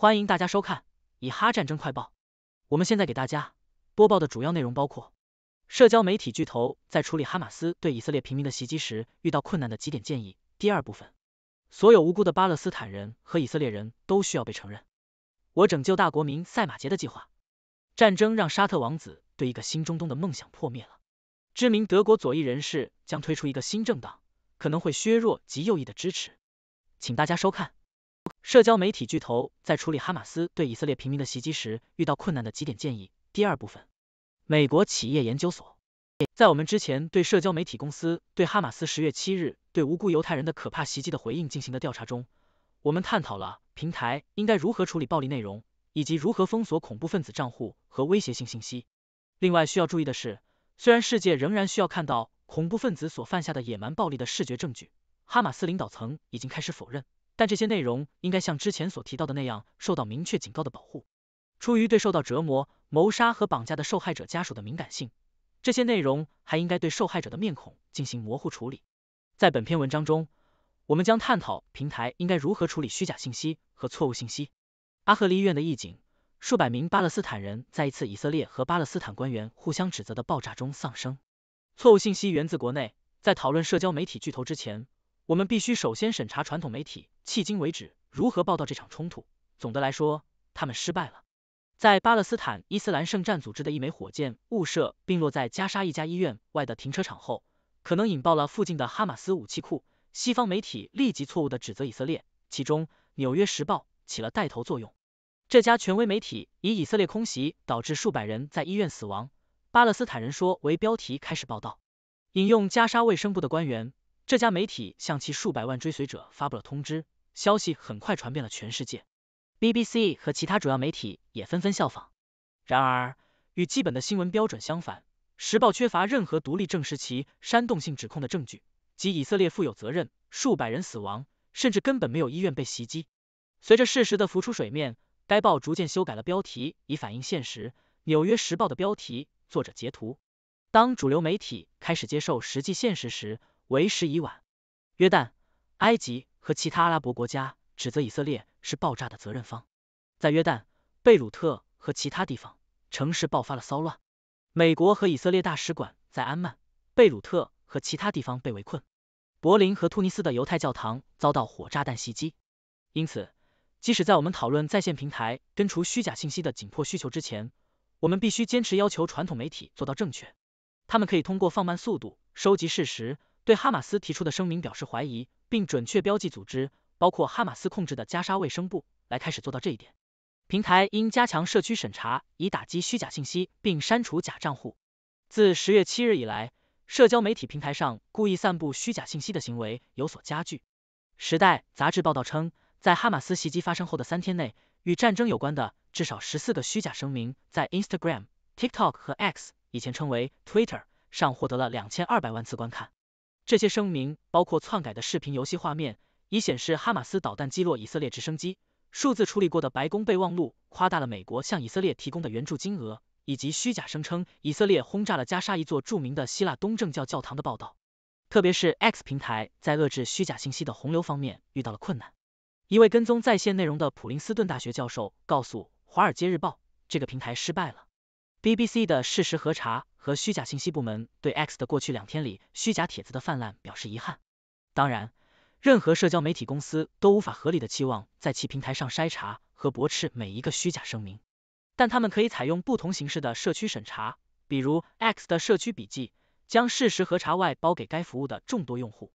欢迎大家收看《以哈战争快报》。我们现在给大家播报的主要内容包括：社交媒体巨头在处理哈马斯对以色列平民的袭击时遇到困难的几点建议；第二部分，所有无辜的巴勒斯坦人和以色列人都需要被承认；我拯救大国民赛马节的计划；战争让沙特王子对一个新中东的梦想破灭了；知名德国左翼人士将推出一个新政党，可能会削弱极右翼的支持。请大家收看。社交媒体巨头在处理哈马斯对以色列平民的袭击时遇到困难的几点建议，第二部分。美国企业研究所在我们之前对社交媒体公司对哈马斯十月七日对无辜犹太人的可怕袭击的回应进行的调查中，我们探讨了平台应该如何处理暴力内容，以及如何封锁恐怖分子账户和威胁性信息。另外需要注意的是，虽然世界仍然需要看到恐怖分子所犯下的野蛮暴力的视觉证据，哈马斯领导层已经开始否认。但这些内容应该像之前所提到的那样受到明确警告的保护。出于对受到折磨、谋杀和绑架的受害者家属的敏感性，这些内容还应该对受害者的面孔进行模糊处理。在本篇文章中，我们将探讨平台应该如何处理虚假信息和错误信息。阿赫利医院的义警，数百名巴勒斯坦人在一次以色列和巴勒斯坦官员互相指责的爆炸中丧生。错误信息源自国内。在讨论社交媒体巨头之前。我们必须首先审查传统媒体迄今为止如何报道这场冲突。总的来说，他们失败了。在巴勒斯坦伊斯兰圣战组织的一枚火箭误射并落在加沙一家医院外的停车场后，可能引爆了附近的哈马斯武器库。西方媒体立即错误的指责以色列，其中《纽约时报》起了带头作用。这家权威媒体以“以色列空袭导致数百人在医院死亡，巴勒斯坦人说”为标题开始报道，引用加沙卫生部的官员。这家媒体向其数百万追随者发布了通知，消息很快传遍了全世界。BBC 和其他主要媒体也纷纷效仿。然而，与基本的新闻标准相反，《时报》缺乏任何独立证实其煽动性指控的证据，即以色列负有责任，数百人死亡，甚至根本没有医院被袭击。随着事实的浮出水面，该报逐渐修改了标题以反映现实。《纽约时报》的标题作者截图。当主流媒体开始接受实际现实时，为时已晚。约旦、埃及和其他阿拉伯国家指责以色列是爆炸的责任方。在约旦、贝鲁特和其他地方，城市爆发了骚乱。美国和以色列大使馆在安曼、贝鲁特和其他地方被围困。柏林和突尼斯的犹太教堂遭到火炸弹袭击。因此，即使在我们讨论在线平台根除虚假信息的紧迫需求之前，我们必须坚持要求传统媒体做到正确。他们可以通过放慢速度，收集事实。对哈马斯提出的声明表示怀疑，并准确标记组织，包括哈马斯控制的加沙卫生部，来开始做到这一点。平台应加强社区审查，以打击虚假信息并删除假账户。自十月七日以来，社交媒体平台上故意散布虚假信息的行为有所加剧。时代杂志报道称，在哈马斯袭击发生后的三天内，与战争有关的至少十四个虚假声明在 Instagram、TikTok 和 X（ 以前称为 Twitter） 上获得了两千二百万次观看。这些声明包括篡改的视频游戏画面，以显示哈马斯导弹击落以色列直升机；数字处理过的白宫备忘录，夸大了美国向以色列提供的援助金额；以及虚假声称以色列轰炸了加沙一座著名的希腊东正教教堂的报道。特别是 X 平台在遏制虚假信息的洪流方面遇到了困难。一位跟踪在线内容的普林斯顿大学教授告诉《华尔街日报》，这个平台失败了。BBC 的事实核查和虚假信息部门对 X 的过去两天里虚假帖子的泛滥表示遗憾。当然，任何社交媒体公司都无法合理的期望在其平台上筛查和驳斥每一个虚假声明，但他们可以采用不同形式的社区审查，比如 X 的社区笔记，将事实核查外包给该服务的众多用户。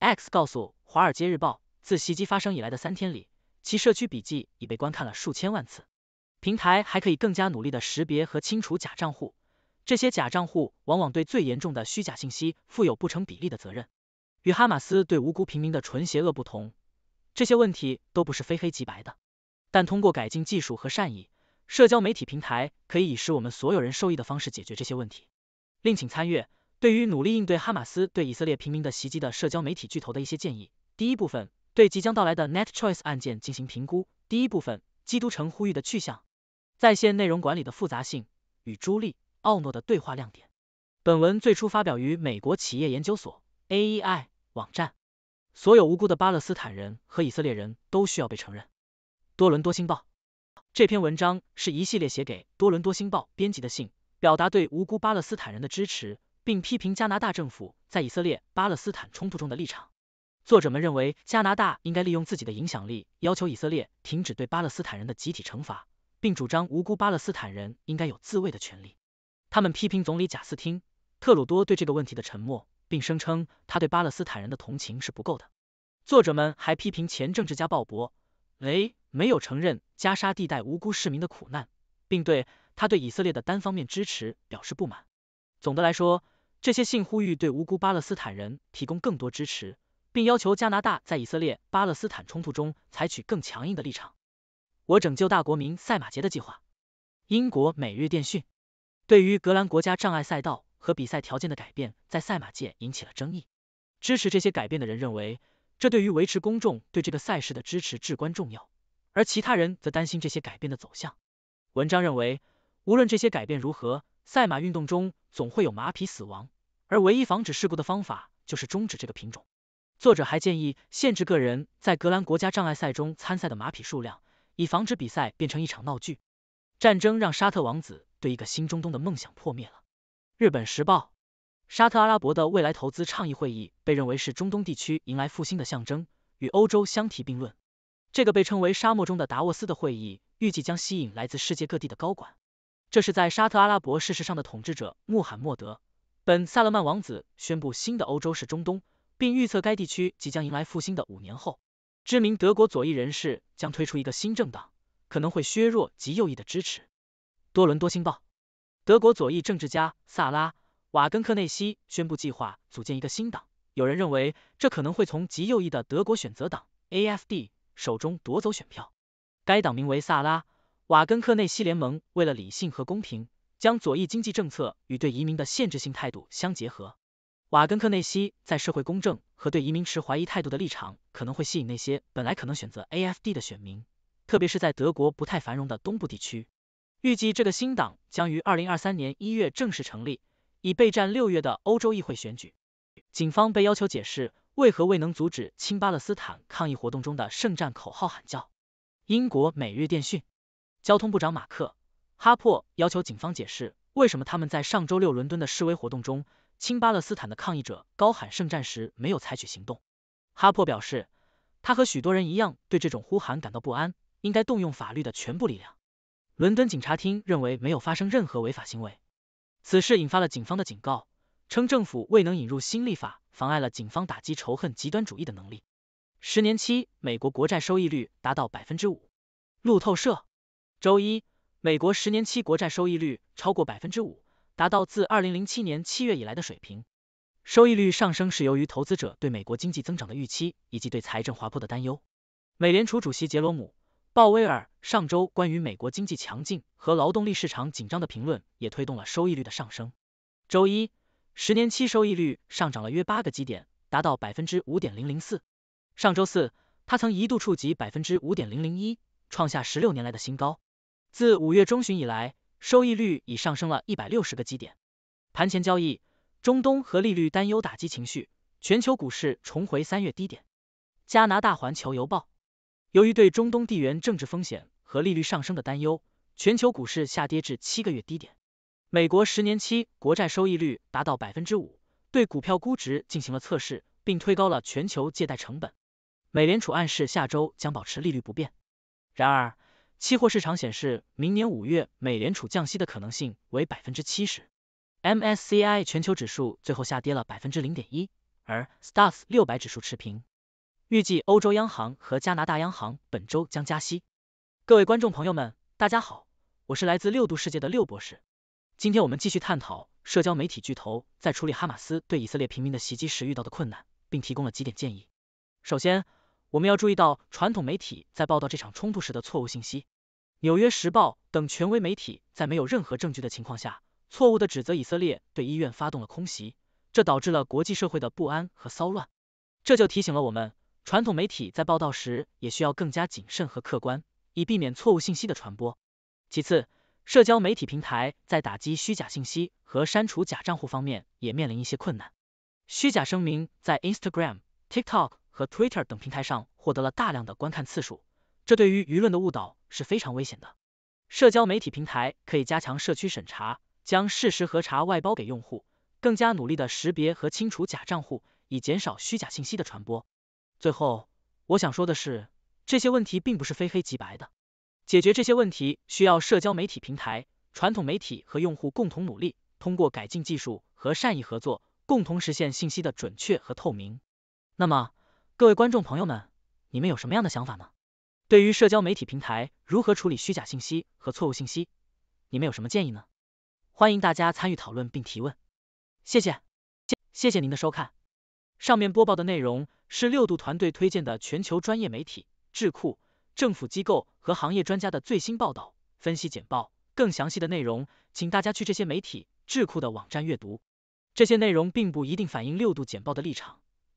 X 告诉《华尔街日报》，自袭击发生以来的三天里，其社区笔记已被观看了数千万次。平台还可以更加努力的识别和清除假账户，这些假账户往往对最严重的虚假信息负有不成比例的责任。与哈马斯对无辜平民的纯邪恶不同，这些问题都不是非黑即白的。但通过改进技术和善意，社交媒体平台可以以使我们所有人受益的方式解决这些问题。另请参阅对于努力应对哈马斯对以色列平民的袭击的社交媒体巨头的一些建议。第一部分：对即将到来的 NetChoice 案件进行评估。第一部分：基督城呼吁的去向。在线内容管理的复杂性与朱莉·奥诺的对话亮点。本文最初发表于美国企业研究所 （AEI） 网站。所有无辜的巴勒斯坦人和以色列人都需要被承认。多伦多星报这篇文章是一系列写给多伦多星报编辑的信，表达对无辜巴勒斯坦人的支持，并批评加拿大政府在以色列巴勒斯坦冲突中的立场。作者们认为加拿大应该利用自己的影响力，要求以色列停止对巴勒斯坦人的集体惩罚。并主张无辜巴勒斯坦人应该有自卫的权利。他们批评总理贾斯汀·特鲁多对这个问题的沉默，并声称他对巴勒斯坦人的同情是不够的。作者们还批评前政治家鲍勃·雷没有承认加沙地带无辜市民的苦难，并对他对以色列的单方面支持表示不满。总的来说，这些信呼吁对无辜巴勒斯坦人提供更多支持，并要求加拿大在以色列巴勒斯坦冲突中采取更强硬的立场。我拯救大国民赛马节的计划。英国每日电讯对于格兰国家障碍赛道和比赛条件的改变，在赛马界引起了争议。支持这些改变的人认为，这对于维持公众对这个赛事的支持至关重要；而其他人则担心这些改变的走向。文章认为，无论这些改变如何，赛马运动中总会有马匹死亡，而唯一防止事故的方法就是终止这个品种。作者还建议限制个人在格兰国家障碍赛中参赛的马匹数量。以防止比赛变成一场闹剧。战争让沙特王子对一个新中东的梦想破灭了。日本时报，沙特阿拉伯的未来投资倡议会议被认为是中东地区迎来复兴的象征，与欧洲相提并论。这个被称为沙漠中的达沃斯的会议预计将吸引来自世界各地的高管。这是在沙特阿拉伯事实上的统治者穆罕默德·本·萨勒曼王子宣布新的欧洲是中东，并预测该地区即将迎来复兴的五年后。知名德国左翼人士将推出一个新政党，可能会削弱极右翼的支持。多伦多星报，德国左翼政治家萨拉·瓦根克内西宣布计划组建一个新党，有人认为这可能会从极右翼的德国选择党 （A F D） 手中夺走选票。该党名为萨拉·瓦根克内西联盟，为了理性和公平，将左翼经济政策与对移民的限制性态度相结合。瓦根克内西在社会公正和对移民持怀疑态度的立场可能会吸引那些本来可能选择 A F D 的选民，特别是在德国不太繁荣的东部地区。预计这个新党将于二零二三年一月正式成立，以备战六月的欧洲议会选举。警方被要求解释为何未能阻止亲巴勒斯坦抗议活动中的圣战口号喊叫。英国每日电讯交通部长马克·哈珀要求警方解释为什么他们在上周六伦敦的示威活动中。亲巴勒斯坦的抗议者高喊圣战时没有采取行动，哈珀表示，他和许多人一样对这种呼喊感到不安，应该动用法律的全部力量。伦敦警察厅认为没有发生任何违法行为。此事引发了警方的警告，称政府未能引入新立法，妨碍了警方打击仇恨极端主义的能力。十年期美国国债收益率达到百分之五。路透社，周一，美国十年期国债收益率超过百分之五。达到自二零零七年七月以来的水平，收益率上升是由于投资者对美国经济增长的预期以及对财政滑坡的担忧。美联储主席杰罗姆·鲍威尔上周关于美国经济强劲和劳动力市场紧张的评论也推动了收益率的上升。周一，十年期收益率上涨了约八个基点，达到百分之五点零零四。上周四，他曾一度触及百分之五点零零一，创下十六年来的新高。自五月中旬以来。收益率已上升了一百六十个基点。盘前交易，中东和利率担忧打击情绪，全球股市重回三月低点。加拿大环球邮报，由于对中东地缘政治风险和利率上升的担忧，全球股市下跌至七个月低点。美国十年期国债收益率达到百分之五，对股票估值进行了测试，并推高了全球借贷成本。美联储暗示下周将保持利率不变，然而。期货市场显示，明年五月美联储降息的可能性为百分之七十。MSCI 全球指数最后下跌了百分之零点一，而 S&P 六百指数持平。预计欧洲央行和加拿大央行本周将加息。各位观众朋友们，大家好，我是来自六度世界的六博士。今天我们继续探讨社交媒体巨头在处理哈马斯对以色列平民的袭击时遇到的困难，并提供了几点建议。首先，我们要注意到传统媒体在报道这场冲突时的错误信息。纽约时报等权威媒体在没有任何证据的情况下，错误的指责以色列对医院发动了空袭，这导致了国际社会的不安和骚乱。这就提醒了我们，传统媒体在报道时也需要更加谨慎和客观，以避免错误信息的传播。其次，社交媒体平台在打击虚假信息和删除假账户方面也面临一些困难。虚假声明在 Instagram、TikTok。和 Twitter 等平台上获得了大量的观看次数，这对于舆论的误导是非常危险的。社交媒体平台可以加强社区审查，将事实核查外包给用户，更加努力的识别和清除假账户，以减少虚假信息的传播。最后，我想说的是，这些问题并不是非黑即白的，解决这些问题需要社交媒体平台、传统媒体和用户共同努力，通过改进技术和善意合作，共同实现信息的准确和透明。那么。各位观众朋友们，你们有什么样的想法呢？对于社交媒体平台如何处理虚假信息和错误信息，你们有什么建议呢？欢迎大家参与讨论并提问，谢谢，谢谢您的收看。上面播报的内容是六度团队推荐的全球专业媒体、智库、政府机构和行业专家的最新报道、分析简报。更详细的内容，请大家去这些媒体、智库的网站阅读。这些内容并不一定反映六度简报的立场。